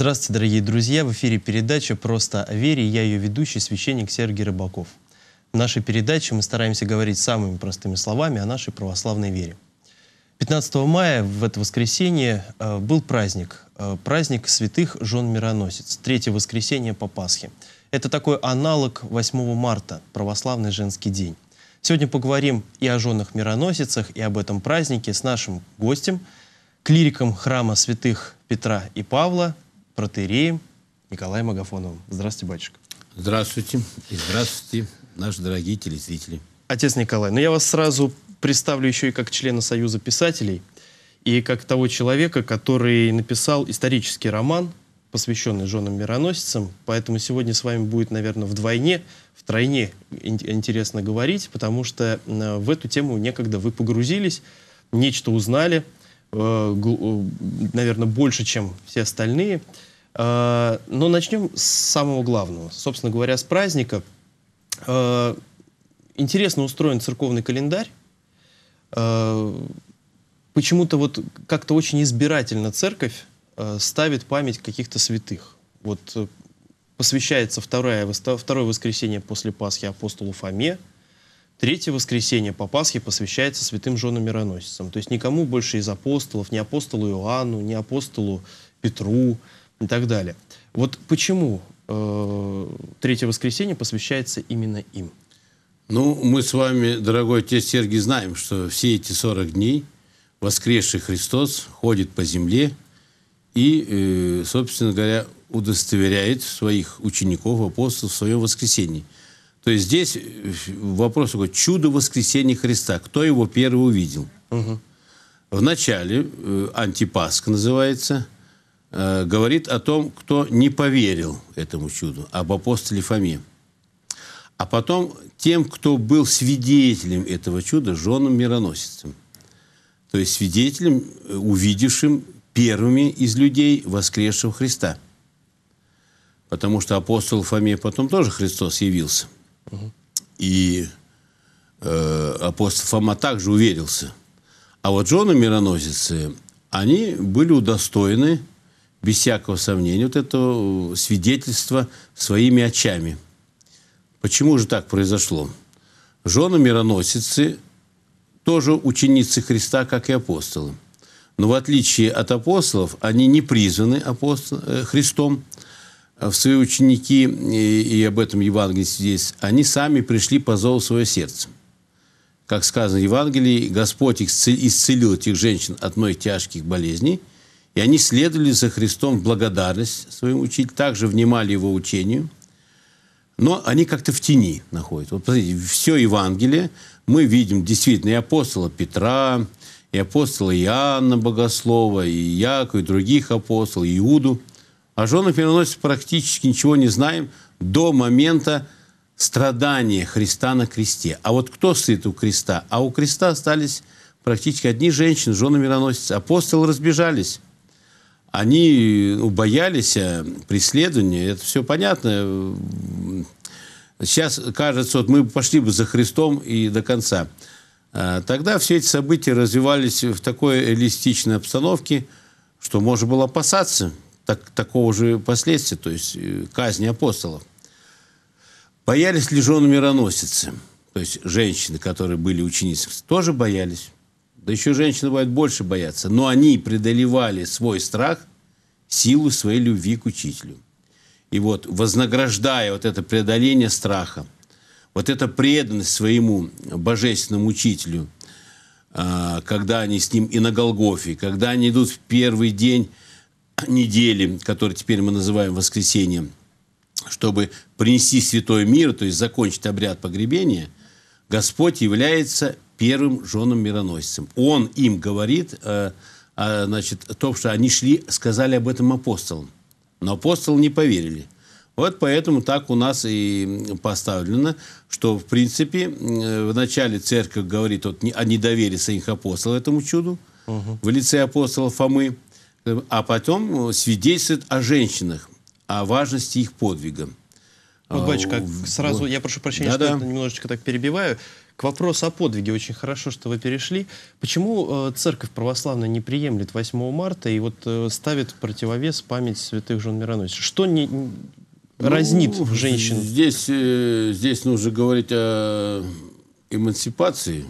Здравствуйте, дорогие друзья! В эфире передача «Просто о вере» я ее ведущий, священник Сергей Рыбаков. В нашей передаче мы стараемся говорить самыми простыми словами о нашей православной вере. 15 мая, в это воскресенье, э, был праздник. Э, праздник святых жен мироносец. Третье воскресенье по Пасхе. Это такой аналог 8 марта, православный женский день. Сегодня поговорим и о женах мироносицах, и об этом празднике с нашим гостем, клириком храма святых Петра и Павла, Протерии Николаем Агафоновым. Здравствуйте, батюшка. Здравствуйте. И здравствуйте, наши дорогие телезрители. Отец Николай, ну я вас сразу представлю еще и как члена Союза писателей, и как того человека, который написал исторический роман, посвященный женам мироносицам. Поэтому сегодня с вами будет, наверное, вдвойне, втройне интересно говорить, потому что в эту тему некогда вы погрузились, нечто узнали, э, э, наверное, больше, чем все остальные. А, Но ну, начнем с самого главного. Собственно говоря, с праздника. А, интересно устроен церковный календарь. А, почему-то вот как-то очень избирательно церковь ставит память каких-то святых. Вот э, посвящается второе, второе воскресенье после Пасхи апостолу Фоме, Третье воскресенье по Пасхе посвящается святым женам мироносицам. То есть никому больше из апостолов, ни апостолу Иоанну, ни апостолу Петру, и так далее. Вот почему э, третье воскресенье посвящается именно им? Ну, мы с вами, дорогой отец Сергий, знаем, что все эти 40 дней воскресший Христос ходит по земле и, э, собственно говоря, удостоверяет своих учеников, апостолов в своем воскресении. То есть здесь э, вопрос такой, чудо воскресения Христа. Кто его первый увидел? Угу. Вначале э, антипаск называется – Э, говорит о том, кто не поверил этому чуду, об апостоле Фоме. А потом тем, кто был свидетелем этого чуда, женам мироносицам. То есть свидетелем, э, увидевшим первыми из людей воскресшего Христа. Потому что апостол Фоме потом тоже Христос явился. И э, апостол Фома также уверился. А вот жены мироносицы, они были удостоены без всякого сомнения, вот это э, свидетельство своими очами. Почему же так произошло? Жены мироносицы тоже ученицы Христа, как и апостолы. Но в отличие от апостолов, они не призваны апостол, э, Христом а в свои ученики, и, и об этом Евангелие здесь, они сами пришли по зову своего сердца. Как сказано в Евангелии, Господь исцелил этих женщин от многих тяжких болезней, и они следовали за Христом в благодарность своему учителю, также внимали его учению, но они как-то в тени находят. Вот посмотрите, все Евангелие мы видим действительно и апостола Петра, и апостола Иоанна Богослова, и Якова, и других апостолов, и Иуду. О а женах переносится практически ничего не знаем до момента страдания Христа на кресте. А вот кто стоит у креста? А у креста остались практически одни женщины, жены мироносицы. Апостолы разбежались. Они ну, боялись э, преследования, это все понятно. Сейчас кажется, вот мы пошли бы за Христом и до конца. А тогда все эти события развивались в такой элистичной обстановке, что можно было опасаться так, такого же последствия, то есть э, казни апостолов. Боялись ли жены мироносицы, то есть женщины, которые были ученицами, тоже боялись. Да еще женщины бывают больше боятся. Но они преодолевали свой страх силу своей любви к учителю. И вот вознаграждая вот это преодоление страха, вот эта преданность своему божественному учителю, а, когда они с ним и на Голгофе, когда они идут в первый день недели, который теперь мы называем воскресеньем, чтобы принести святой мир, то есть закончить обряд погребения, Господь является первым женам-мироносцам. Он им говорит, э, э, значит, то, что они шли, сказали об этом апостолам. Но апостолы не поверили. Вот поэтому так у нас и поставлено, что, в принципе, э, в начале церковь говорит вот, не, о недоверии своих апостолов этому чуду угу. в лице апостола Фомы, э, а потом э, свидетельствует о женщинах, о важности их подвига. Вот, батюшка, а, сразу, я прошу прощения, да -да. что немножечко так перебиваю. К вопросу о подвиге очень хорошо, что вы перешли. Почему э, церковь православная не приемлет 8 марта и вот э, ставит противовес память святых жен мироносиц? Что не, ну, разнит ну, женщин? Здесь, э, здесь нужно говорить о эмансипации,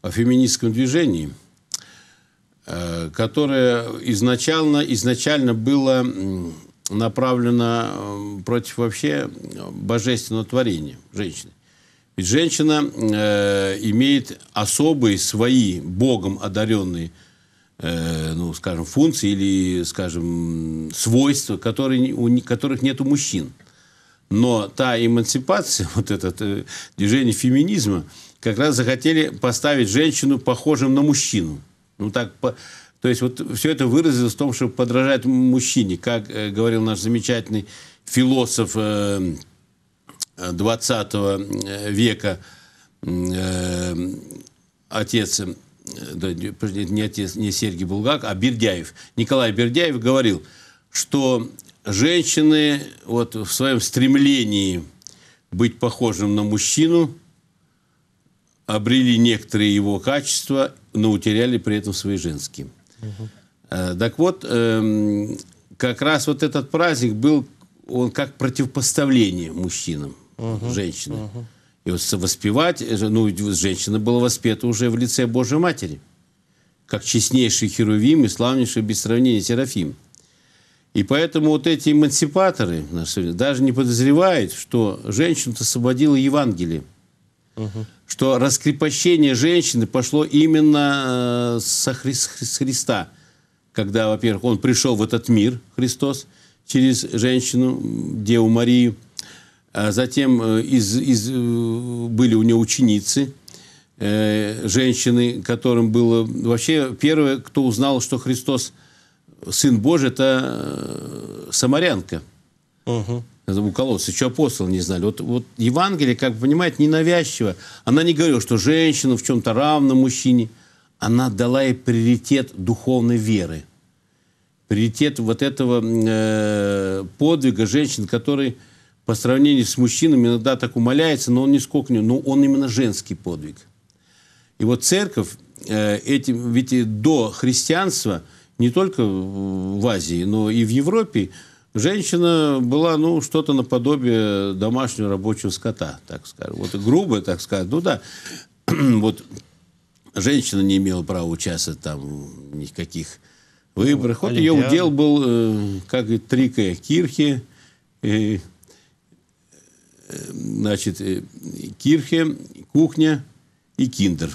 о феминистском движении, э, которое изначально, изначально было направлено э, против вообще божественного творения женщины. Ведь женщина э, имеет особые свои, Богом одаренные, э, ну, скажем, функции или, скажем, свойства, которые, у которых нет у мужчин. Но та эмансипация, вот это э, движение феминизма, как раз захотели поставить женщину похожим на мужчину. Ну, так, по, то есть вот все это выразилось в том, что подражать мужчине. Как э, говорил наш замечательный философ э, 20 э, века э, отец, э, да, не отец, не Сергей Булгак, а Бердяев, Николай Бердяев говорил, что женщины вот в своем стремлении быть похожим на мужчину обрели некоторые его качества, но утеряли при этом свои женские. Угу. так вот, эм, как раз вот этот праздник был он как противопоставление мужчинам угу, женщины. Угу. И вот воспевать, э, ну, женщина была воспета уже в лице Божьей Матери, как честнейший Херувим и славнейший без сравнения Серафим. И поэтому вот эти эмансипаторы даже не подозревают, что женщину-то освободило Евангелие. Угу. Что раскрепощение женщины пошло именно э, со Хри с Христа. Когда, во-первых, он пришел в этот мир, Христос, через женщину, Деву Марию – а затем э, из, из, э, были у него ученицы, э, женщины, которым было... Вообще, первое, кто узнал, что Христос Сын Божий, это э, самарянка. Угу. Это у колодца. Еще апостолы не знали. Вот, вот Евангелие, как вы понимаете, ненавязчиво. Она не говорила, что женщина в чем-то равна мужчине. Она дала ей приоритет духовной веры. Приоритет вот этого э, подвига женщин, который по сравнению с мужчинами иногда так умоляется, но он не не... Но он именно женский подвиг. И вот церковь э, этим... Ведь до христианства не только в Азии, но и в Европе женщина была, ну, что-то наподобие домашнего рабочего скота, так скажем. Вот грубо, так сказать, ну да. вот женщина не имела права участвовать там никаких выборах. Вот ну, Олимпиада. ее удел был, э, как и трикая кирхи, и значит, э, кирхе, кухня и киндер.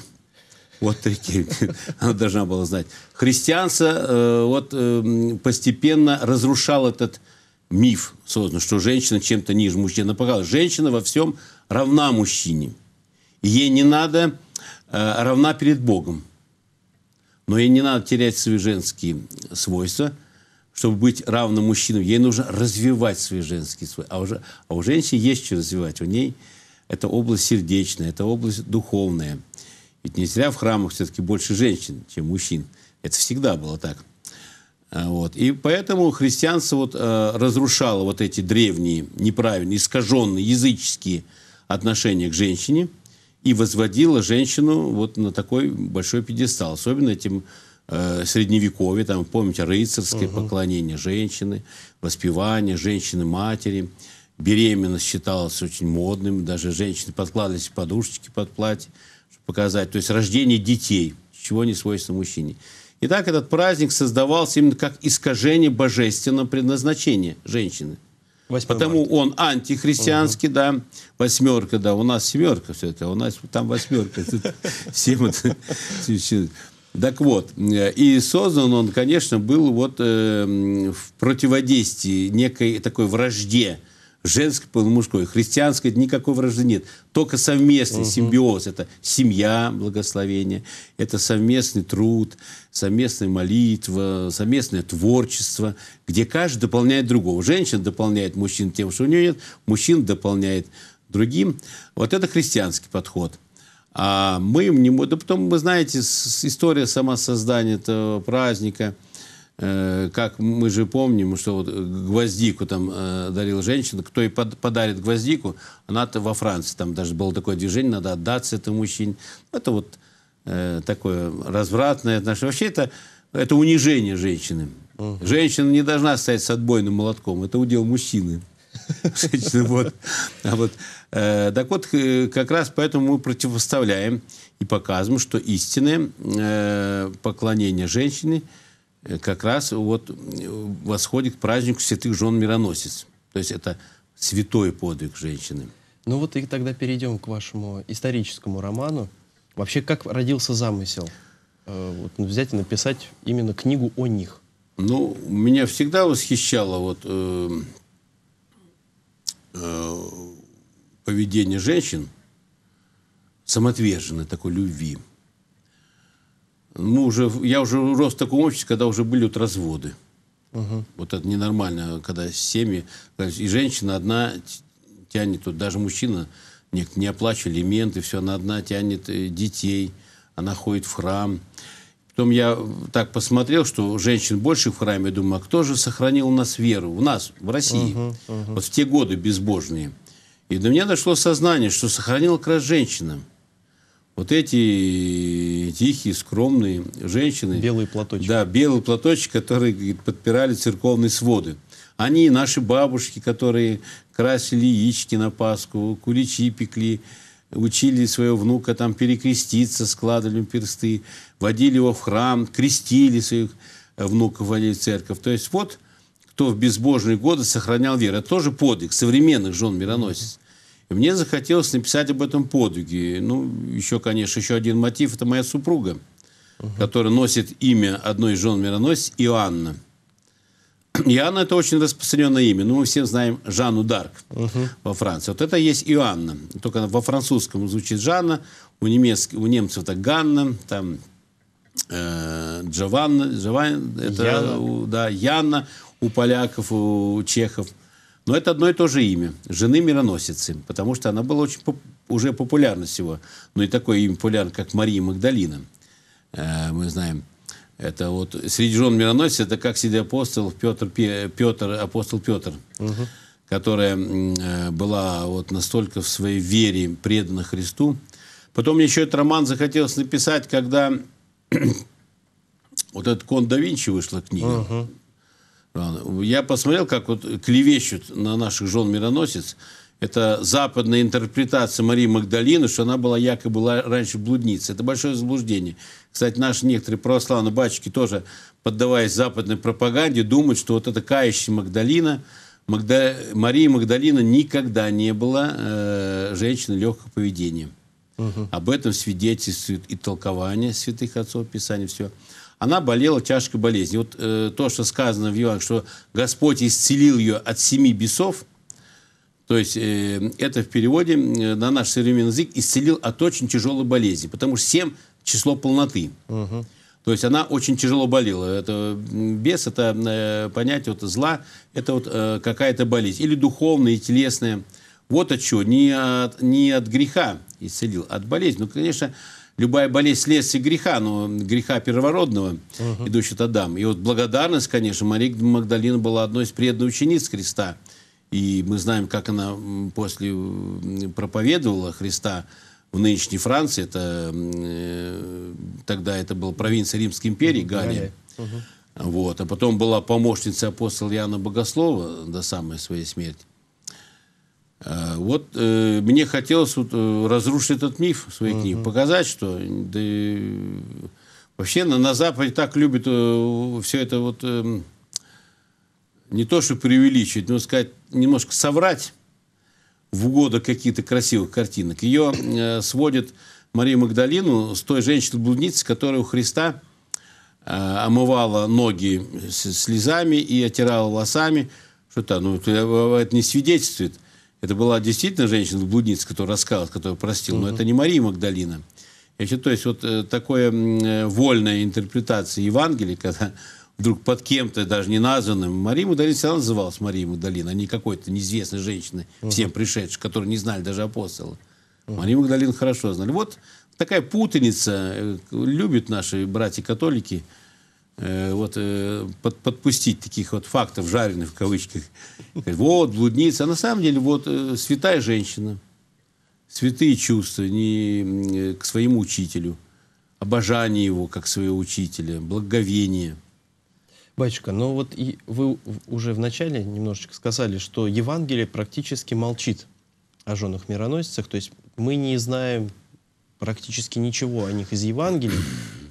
Вот такие. Она должна была знать. Христианство э, вот, э, постепенно разрушал этот миф, создан, что женщина чем-то ниже мужчины. Показал, женщина во всем равна мужчине. Ей не надо э, равна перед Богом. Но ей не надо терять свои женские свойства – чтобы быть равным мужчинам, ей нужно развивать свои женские свои. А, уже, а у женщин есть что развивать. У ней это область сердечная, это область духовная. Ведь не зря в храмах все-таки больше женщин, чем мужчин. Это всегда было так. А, вот. И поэтому христианство вот, э, разрушало вот эти древние, неправильные, искаженные, языческие отношения к женщине и возводило женщину вот на такой большой пьедестал. Особенно этим э, средневековье, там, помните, рыцарское угу. поклонение женщины, воспевание женщины-матери. Беременность считалась очень модным, даже женщины подкладывались подушечки под платье, чтобы показать. То есть рождение детей, чего не свойственно мужчине. Итак, этот праздник создавался именно как искажение божественного предназначения женщины. Потому марта. он антихристианский, угу. да, восьмерка, да, у нас семерка все это, у нас там восьмерка. Всем это... Так вот, э, и создан он, конечно, был вот э, в противодействии некой такой вражде женской, мужской, христианской никакой вражды нет. Только совместный угу. симбиоз. Это семья, благословение, это совместный труд, совместная молитва, совместное творчество, где каждый дополняет другого. Женщина дополняет мужчин тем, что у нее нет, мужчина дополняет другим. Вот это христианский подход – а мы не Да потом, вы знаете, история сама создания этого праздника, э, как мы же помним, что вот э, гвоздику там э, дарил женщина, кто и под, подарит гвоздику, она-то во Франции, там даже было такое движение, надо отдаться этому мужчине. Это вот э, такое развратное наше Вообще это, это унижение женщины. Женщина не должна стоять с отбойным молотком, это удел мужчины. Вот. А вот, э, так вот, э, как раз поэтому мы противоставляем и показываем, что истинное э, поклонение женщины э, как раз вот э, восходит к празднику святых жен мироносец. То есть это святой подвиг женщины. Ну вот и тогда перейдем к вашему историческому роману. Вообще, как родился замысел? вот, взять и написать именно книгу о них? Ну, меня всегда восхищало вот э, э, поведение женщин самоотверженной такой любви. Мы уже, я уже рос в таком обществе, когда уже были вот разводы. Угу. Вот это ненормально, когда семьи... И женщина одна тянет, вот даже мужчина не, не оплачивает элементы, все, она одна тянет э, детей, она ходит в храм. Потом я так посмотрел, что женщин больше в храме, думаю, а кто же сохранил у нас веру? У нас, в России. Uh-huh, uh-huh. Вот в те годы безбожные. И до меня дошло сознание, что сохранил как раз женщина. Вот эти тихие, скромные женщины. Белые платочки. Да, белые платочки, которые подпирали церковные своды. Они наши бабушки, которые красили яички на Пасху, куличи пекли учили своего внука там перекреститься, складывали персты, водили его в храм, крестили своих э, внуков, водили в церковь. То есть вот кто в безбожные годы сохранял веру. Это тоже подвиг современных жен мироносец. И мне захотелось написать об этом подвиге. Ну, еще, конечно, еще один мотив – это моя супруга, угу. которая носит имя одной из жен мироносец Иоанна. Иоанна – это очень распространенное имя. Ну, мы все знаем Жанну Дарк угу. во Франции. Вот это есть Иоанна. Только во французском звучит Жанна, у, немец, у немцев это Ганна, там э, Джованна, Джован, это, Яна. У, да, Яна у поляков, у чехов. Но это одно и то же имя. Жены мироносицы. Потому что она была очень поп уже популярна всего. Ну и такое имя популярно, как Мария Магдалина. Э, мы знаем – это вот среди жен мироносец, это как среди апостолов Петр, Петр апостол Петр, угу. которая э, была вот настолько в своей вере предана Христу. Потом мне еще этот роман захотелось написать, когда вот этот Кон да Винчи вышла книга. Угу. Я посмотрел, как вот клевещут на наших жен мироносец это западная интерпретация Марии Магдалины, что она была якобы раньше блудницей. Это большое заблуждение. Кстати, наши некоторые православные батюшки тоже, поддаваясь западной пропаганде, думают, что вот эта кающая Магдалина, Магда... Мария Магдалина никогда не была э, женщиной легкого поведения. Угу. Об этом свидетельствует и толкование святых отцов Писания, все. Она болела тяжкой болезнью. Вот э, то, что сказано в Иоанне, что Господь исцелил ее от семи бесов – то есть э, это в переводе э, на наш современный язык исцелил от очень тяжелой болезни, потому что 7 число полноты. Угу. То есть она очень тяжело болела. Это бес, это э, понятие вот, зла, это вот э, какая-то болезнь. Или духовная, и телесная. Вот от чего. Не от, не от греха исцелил, а от болезни. Ну, конечно, любая болезнь следствие греха, но греха первородного, угу. Uh идущего от Адама. И вот благодарность, конечно, Мария Магдалина была одной из преданных учениц Христа. И мы знаем, как она после проповедовала Христа в нынешней Франции. Это, э, тогда это была провинция Римской империи, Галия. Галлия. Угу. Вот. А потом была помощница апостола Иоанна Богослова до самой своей смерти. А, вот э, мне хотелось вот, э, разрушить этот миф в своей uh -huh. показать, что да, вообще на, на Западе так любят э, все это вот эм, не то что преувеличить, но сказать, немножко соврать в угоду каких-то красивых картинок. Ее э, сводит Мария Магдалину с той женщиной-блудницей, которая у Христа э, омывала ноги слезами и отирала волосами. Что-то, ну, это, э, это не свидетельствует. Это была действительно женщина-блудница, которая рассказывала, которая простила, но это не Мария Магдалина. Я считаю, то есть вот э, такое э, вольная интерпретация Евангелия, когда вдруг под кем-то, даже не названным. Мария Магдалина всегда называлась Мария Магдалина, а не какой-то неизвестной женщины, uh-huh. всем пришедшей, которые не знали даже апостолы. Uh-huh. Марию Магдалину хорошо знали. Вот такая путаница. Э, любят наши братья-католики э, вот, э, под, подпустить таких вот фактов, жареных в кавычках. Вот, блудница. А на самом деле, вот, э, святая женщина, святые чувства не, э, к своему учителю, обожание его как своего учителя, благоговение – Батюшка, но ну вот и вы уже вначале немножечко сказали, что Евангелие практически молчит о женах мироносицах, то есть мы не знаем практически ничего о них из Евангелия.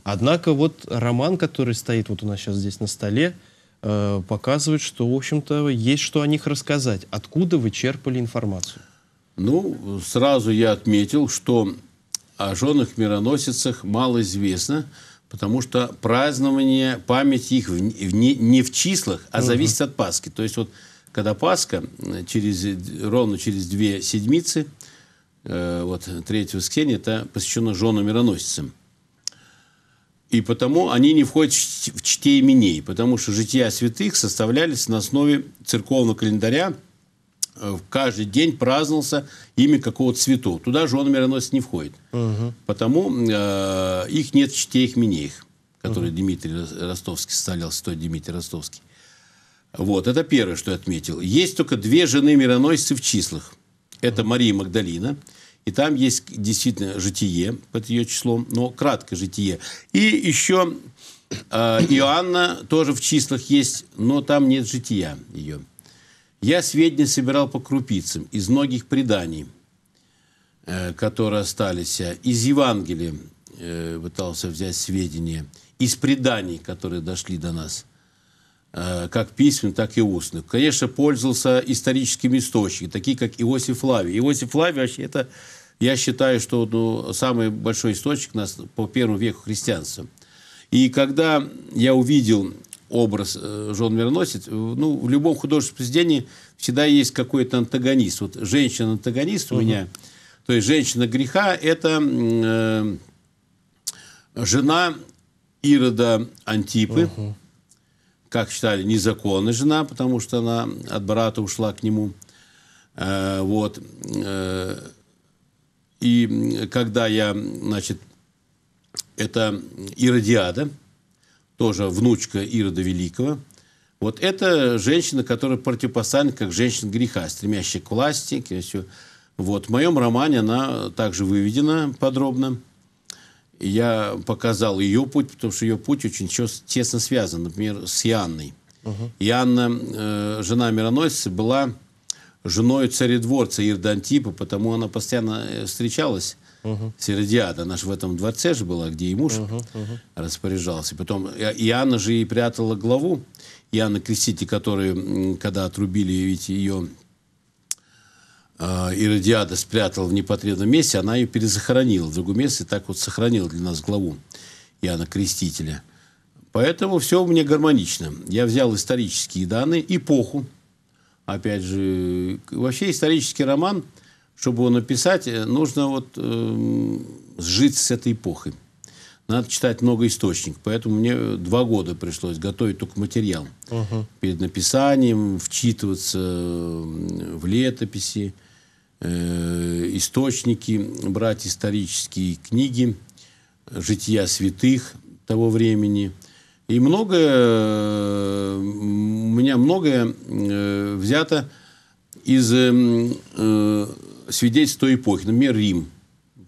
Однако вот роман, который стоит вот у нас сейчас здесь на столе, э, показывает, что, в общем-то, есть что о них рассказать. Откуда вы черпали информацию? Ну, сразу я отметил, что о женах мироносицах мало известно, потому что празднование памяти их в, в, не, не в числах, а угу. зависит от Пасхи. То есть вот когда Пасха, э, через, э, ровно через две седмицы, э, вот третье воскресенье, это посвящено женам мироносицам. И потому они не входят в чтение именей, потому что жития святых составлялись на основе церковного календаря, Э, каждый день праздновался имя какого то цвету. Туда же он мироносец не входит. Угу. Потому э, их нет в чте их минеих, который угу. Дмитрий Ростовский составлял, святой Дмитрий Ростовский. Вот, это первое, что я отметил. Есть только две жены мироносицы в числах. Это Мария Магдалина, и там есть действительно житие под ее числом, но краткое житие. И еще э, Иоанна тоже в числах есть, но там нет жития ее. Я сведения собирал по крупицам из многих преданий, э, которые остались. Из Евангелия э, пытался взять сведения, из преданий, которые дошли до нас, э, как письменных, так и устных. Конечно, пользовался историческими источниками, такие как Иосиф Лави. Иосиф Лави вообще это, я считаю, что ну, самый большой источник нас по первому веку христианства. И когда я увидел образ э, жен мироносец, э, ну, в любом художественном произведении всегда есть какой-то антагонист. Вот женщина-антагонист угу. у меня, то есть женщина греха, это э, жена Ирода Антипы, угу. как считали, незаконная жена, потому что она от брата ушла к нему. Э, вот. Э, и когда я, значит, это Иродиада – тоже внучка Ирода Великого. Вот это женщина, которая противопоставлена как женщина греха, стремящая к власти. К Вот. В моем романе она также выведена подробно. Я показал ее путь, потому что ее путь очень тесно связан, например, с Иоанной. Угу. Иоанна, э, жена мироносицы, была женой царедворца Ирдантипа, потому она постоянно э, встречалась Угу. Середиада, она же в этом дворце же была, где и муж угу, распоряжался. Потом э, Иоанна же ей прятала главу. Иоанна Креститель, который, когда отрубили ведь ее э, Иродиада спрятал в непотребном месте, она ее перезахоронила в другом месте, так вот сохранила для нас главу Иоанна Крестителя. Поэтому все у меня гармонично. Я взял исторические данные, эпоху. Опять же, вообще исторический роман – чтобы его написать, э, нужно вот э, эм, сжить с этой эпохой. Надо читать много источников, поэтому мне э, два года пришлось готовить только материал. Угу. Перед написанием, вчитываться эм, в летописи, э, источники, брать исторические книги, жития святых того времени. И многое, э, у меня многое э, взято из эм, э, свидетельств той эпохи. Например, Рим.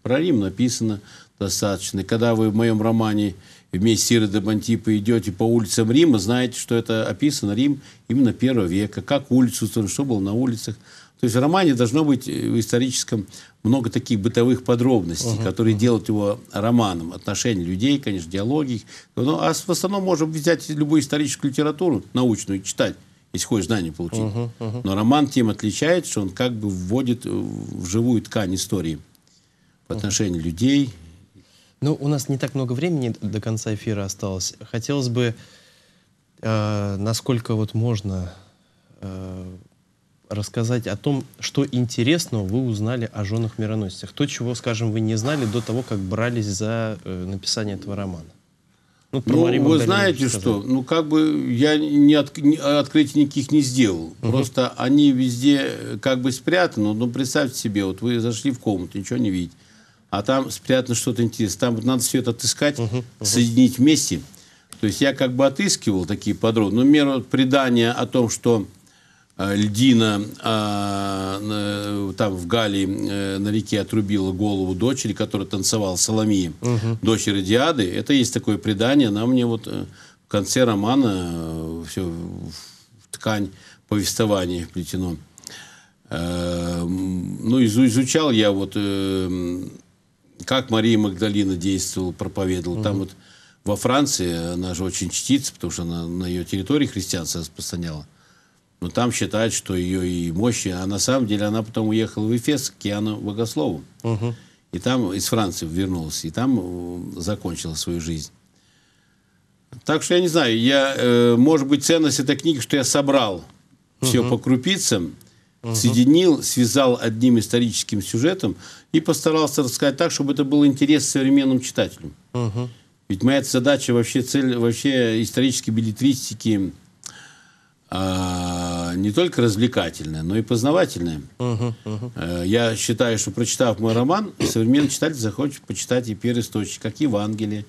Про Рим написано достаточно. И когда вы в моем романе вместе с Иродом Демонтипо идете по улицам Рима, знаете, что это описано Рим именно первого века, как улицу, что было на улицах. То есть в романе должно быть в историческом много таких бытовых подробностей, uh-huh, которые uh-huh. делают его романом. Отношения людей, конечно, диалоги. Ну, а в основном можем взять любую историческую литературу научную, читать если хочешь знания получить. Uh-huh, uh-huh. Но роман тем отличается, что он как бы вводит э, в живую ткань истории в отношении uh-huh. людей. Ну, у нас не так много времени до конца эфира осталось. Хотелось бы, э, насколько вот можно, э, рассказать о том, что интересного вы узнали о женах мироносицах. То, чего, скажем, вы не знали до того, как брались за э, написание этого романа. Ну, ну вы знаете сказать. что? Ну, как бы я не от, открытий никаких не сделал. Угу. Просто они везде э, как бы спрятаны. Ну, представьте себе, вот вы зашли в комнату, ничего не видите. А там спрятано что-то интересное. Там надо все это отыскать, угу, соединить вместе. То есть я как бы отыскивал такие подробности. Ну, например, предания о том, что Э, льдина а, там в Гали э, на реке отрубила голову дочери, которая танцевала Соломии, угу. дочери Диады. Это есть такое предание. Она мне вот э, в конце романа все в ткань повествования вплетено. ну, изучал я вот как Мария Магдалина действовала, проповедовала. Угу. Там вот во Франции она же очень чтится, потому что она на ее территории христианство распространяла. Но ну, там считают, что ее и мощи, а на самом деле она потом уехала в Эфес к Иоанну Богослову. Угу. И там из Франции вернулась, и там э, закончила свою жизнь. Так что я не знаю, я, э, может быть, ценность этой книги, что я собрал угу. все по крупицам, угу. соединил, связал одним историческим сюжетом и постарался рассказать так, чтобы это был интерес современным читателям. Угу. Ведь моя задача вообще цель вообще исторической билетристики а, не только развлекательное, но и познавательное. Uh-huh, uh-huh. Э, я считаю, что прочитав мой роман, современный читатель захочет почитать и первоисточник, как Евангелие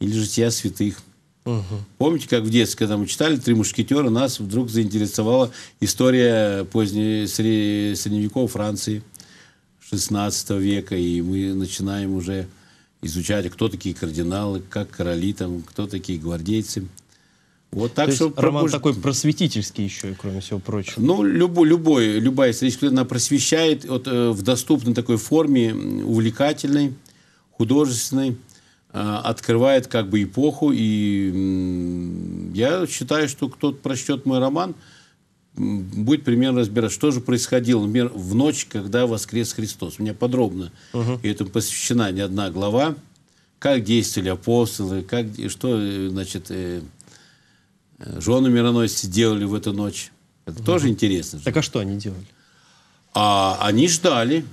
или Жития святых. Uh-huh. Помните, как в детстве, когда мы читали «Три мушкетера», нас вдруг заинтересовала история поздней средневековой Франции 16 века, и мы начинаем уже изучать, кто такие кардиналы, как короли, там, кто такие гвардейцы – вот так, То что есть пробуж... роман такой просветительский еще, кроме всего прочего. Ну, любой, любой, любая историческая, она просвещает вот, э, в доступной такой форме, увлекательной, художественной, э, открывает как бы эпоху. И э, я считаю, что кто-то прочтет мой роман, будет примерно разбирать, что же происходило, например, в ночь, когда воскрес Христос. У меня подробно угу. и этому посвящена не одна глава. Как действовали апостолы, как, что, э, значит... Э, Э, жены мироносцы делали в эту ночь. Это угу. тоже интересно. Так а что они делали? А, они ждали,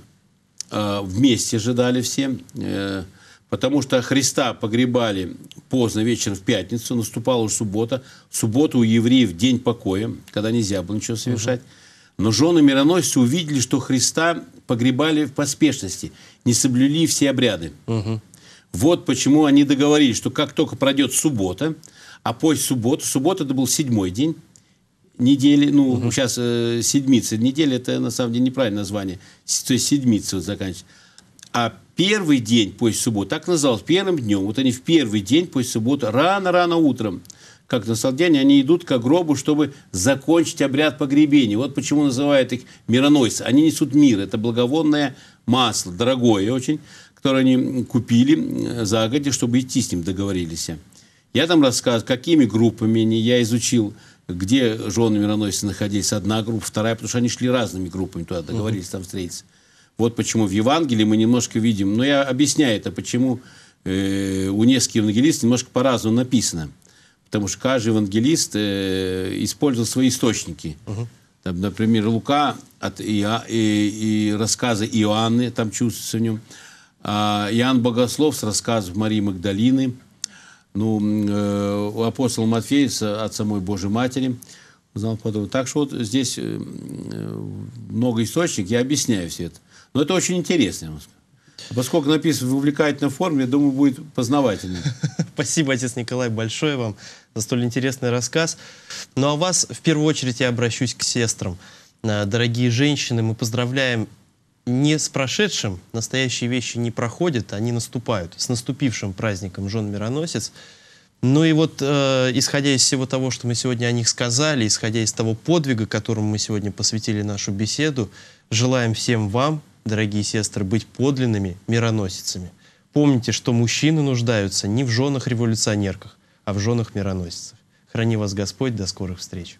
а, вместе ожидали все, э, потому что Христа погребали поздно вечером в пятницу, наступала уже суббота. В у евреев день покоя, когда нельзя было ничего совершать. Угу. Но жены мироносцы увидели, что Христа погребали в поспешности, не соблюли все обряды. Угу. Вот почему они договорились, что как только пройдет суббота, а позже субботу, суббота это был седьмой день недели, ну, угу. сейчас э, седмица, неделя это на самом деле неправильное название, то есть седмица вот заканчивается. А первый день после субботы, так называлось, первым днем, вот они в первый день после субботы, рано-рано утром, как на Салдяне, они идут к гробу, чтобы закончить обряд погребения. Вот почему называют их мироносцы. Они несут мир, это благовонное масло, дорогое очень, которое они купили э, за загодя, чтобы идти с ним договорились. Я там рассказываю, какими группами они, я изучил, где жены мироносицы находились, одна группа, вторая, потому что они шли разными группами туда, договорились там встретиться. Вот почему в Евангелии мы немножко видим, но я объясняю это, почему э, у нескольких евангелистов немножко по-разному написано. Потому что каждый евангелист э, использовал свои источники. Uh-huh. Там, например, Лука от Ио, и, и рассказы Иоанны, там чувствуется в нем. А Иоанн Богослов с рассказов Марии Магдалины – ну, э, у апостола Матфея от самой Божьей Матери узнал потом. Так что вот здесь э, много источников, я объясняю все это. Но это очень интересно, я вам скажу. Поскольку написано в увлекательной форме, я думаю, будет познавательно. Спасибо, отец Николай, большое вам за столь интересный рассказ. Ну а вас в первую очередь я обращусь к сестрам. Э, дорогие женщины, мы поздравляем не с прошедшим настоящие вещи не проходят, они наступают. С наступившим праздником Жон Мироносец. Ну и вот, э, исходя из всего того, что мы сегодня о них сказали, исходя из того подвига, которому мы сегодня посвятили нашу беседу, желаем всем вам, дорогие сестры, быть подлинными мироносицами. Помните, что мужчины нуждаются не в женах-революционерках, а в женах-мироносицах. Храни вас Господь, до скорых встреч.